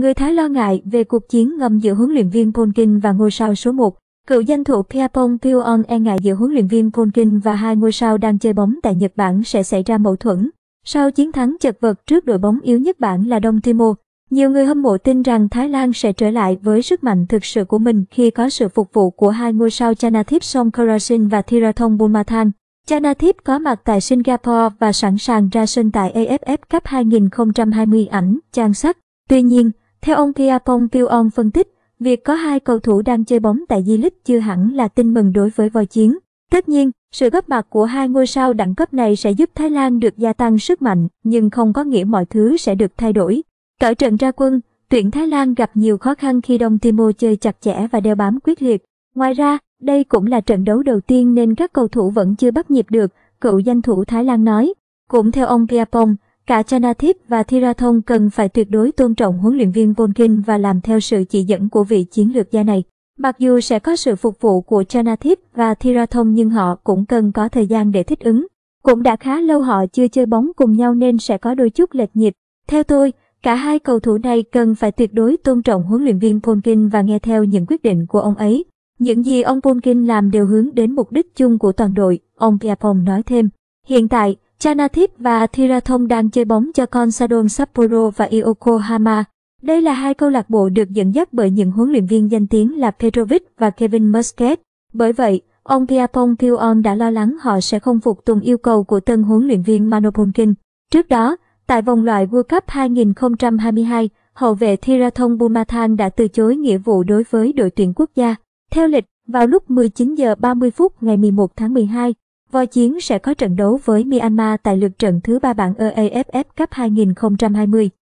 Người Thái lo ngại về cuộc chiến ngầm giữa huấn luyện viên Polkin và ngôi sao số 1. Cựu danh thủ Pierpong Pyon e ngại giữa huấn luyện viên Polkin và hai ngôi sao đang chơi bóng tại Nhật Bản sẽ xảy ra mâu thuẫn. Sau chiến thắng chật vật trước đội bóng yếu nhất bản là Đông Timor, nhiều người hâm mộ tin rằng Thái Lan sẽ trở lại với sức mạnh thực sự của mình khi có sự phục vụ của hai ngôi sao Chanathip Songkrasin và Thirathong Bulmathan. Chanathip có mặt tại Singapore và sẵn sàng ra sân tại AFF Cup 2020 ảnh, trang sắc. Tuy nhiên, theo ông Pia Pong phân tích, việc có hai cầu thủ đang chơi bóng tại Di-League chưa hẳn là tin mừng đối với voi chiến. Tất nhiên, sự góp mặt của hai ngôi sao đẳng cấp này sẽ giúp Thái Lan được gia tăng sức mạnh, nhưng không có nghĩa mọi thứ sẽ được thay đổi. Cởi trận ra quân, tuyển Thái Lan gặp nhiều khó khăn khi Đông Timor chơi chặt chẽ và đeo bám quyết liệt. Ngoài ra, đây cũng là trận đấu đầu tiên nên các cầu thủ vẫn chưa bắt nhịp được, cựu danh thủ Thái Lan nói. Cũng theo ông Piapong, Cả Chanathip và Thirathong cần phải tuyệt đối tôn trọng huấn luyện viên Volkin và làm theo sự chỉ dẫn của vị chiến lược gia này. Mặc dù sẽ có sự phục vụ của Chanathip và Thirathong nhưng họ cũng cần có thời gian để thích ứng. Cũng đã khá lâu họ chưa chơi bóng cùng nhau nên sẽ có đôi chút lệch nhịp. Theo tôi, cả hai cầu thủ này cần phải tuyệt đối tôn trọng huấn luyện viên Polkin và nghe theo những quyết định của ông ấy. Những gì ông Polkin làm đều hướng đến mục đích chung của toàn đội, ông Piapong nói thêm. Hiện tại, Chanathip và Thirathong đang chơi bóng cho Consadole Sapporo và Yokohama. Đây là hai câu lạc bộ được dẫn dắt bởi những huấn luyện viên danh tiếng là Petrovic và Kevin Muscat. Bởi vậy, ông Piapong Pion đã lo lắng họ sẽ không phục tùng yêu cầu của tân huấn luyện viên Manopolkin. Trước đó, tại vòng loại World Cup 2022, hậu vệ Thirathong Bumathan đã từ chối nghĩa vụ đối với đội tuyển quốc gia. Theo lịch, vào lúc 19 giờ 30 phút ngày 11 tháng 12, Voi Chiến sẽ có trận đấu với Myanmar tại lượt trận thứ ba bảng EAFF Cup 2020.